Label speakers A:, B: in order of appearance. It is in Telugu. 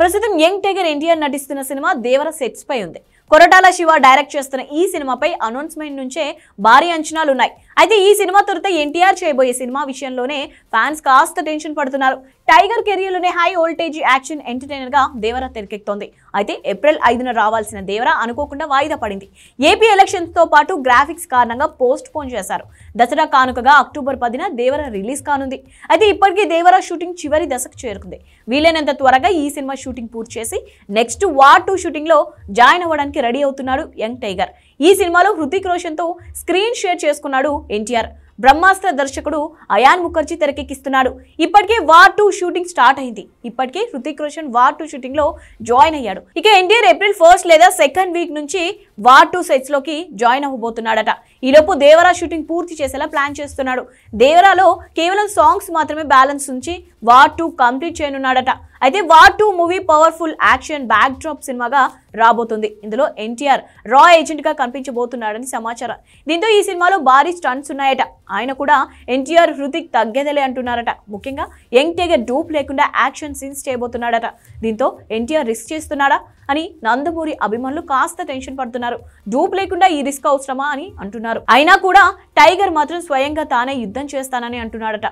A: ప్రస్తుతం యంగ్ టైగర్ ఎన్టీఆర్ నటిస్తున్న సినిమా దేవర సెట్స్ పై ఉంది కొరటాల శివ డైరెక్ట్ చేస్తున్న ఈ సినిమాపై అనౌన్స్మెంట్ నుంచే భారీ అంచనాలున్నాయి అయితే ఈ సినిమా తొలుత ఎన్టీఆర్ చేయబోయే సినిమా విషయంలోనే ఫ్యాన్స్ కాస్త టెన్షన్ పడుతున్నారు టైగర్ కెరీర్లోనే హై వోల్టేజ్ యాక్షన్ ఎంటర్టైనర్ గా దేవరా తెరకెక్తోంది అయితే ఏప్రిల్ ఐదున రావాల్సిన దేవరా అనుకోకుండా వాయిదా పడింది ఏపీ ఎలక్షన్స్ తో పాటు గ్రాఫిక్స్ కారణంగా పోస్ట్ పోన్ చేశారు దసరా కానుకగా అక్టోబర్ పదిన దేవరా రిలీజ్ కానుంది అయితే ఇప్పటికీ దేవరా షూటింగ్ చివరి దశకు చేరుకుంది వీలైనంత త్వరగా ఈ సినిమా షూటింగ్ పూర్తి చేసి నెక్స్ట్ వార్ టూ షూటింగ్ లో జాయిన్ అవ్వడానికి రెడీ అవుతున్నాడు యంగ్ టైగర్ ఈ సినిమాలో హృతిక్ రోషన్ తో స్క్రీన్ షేర్ చేసుకున్నాడు ఎన్టీఆర్ బ్రహ్మాస్త్ర దర్శకుడు అయాన్ ముఖర్జీ తెరకెక్కిస్తున్నాడు ఇప్పటికే వార్ టూ షూటింగ్ స్టార్ట్ అయింది ఇప్పటికే Hrithik Roshan war two shooting లో జాయిన్ అయ్యాడు ఇక ఎన్టీఆర్ ఏప్రిల్ ఫస్ట్ లేదా సెకండ్ వీక్ నుంచి వార్ టూ సెట్స్ లోకి జాయిన్ అవ్వబోతున్నాడట ఈలోపు దేవరా షూటింగ్ పూర్తి చేసేలా ప్లాన్ చేస్తున్నాడు దేవరాలో కేవలం సాంగ్స్ మాత్రమే బ్యాలెన్స్ ఉంచి వార్ టూ కంప్లీట్ చేయనున్నాడట అయితే war two movie powerful action backdrop సినిమాగా రాబోతుంది ఇందులో ఎన్టీఆర్ రా గా కనిపించబోతున్నాడని సమాచారం దీంతో ఈ సినిమాలో భారీ స్టంట్స్ ఉన్నాయట ఆయన కూడా ఎన్టీఆర్ హృతిక్ తగ్గేదలే అంటున్నారట ముఖ్యంగా యంగ్ టేగర్ డూప్ లేకుండా యాక్షన్ సీన్స్ చేయబోతున్నాడట దీంతో ఎన్టీఆర్ రిస్క్ చేస్తున్నాడా అని నందమూరి అభిమానులు కాస్త టెన్షన్ పడుతున్నారు డూప్ లేకుండా ఈ రిస్క్ అవసరమా అని అంటున్నారు అయినా కూడా టైగర్ మాత్రం స్వయంగా తానే యుద్ధం చేస్తానని అంటున్నాడట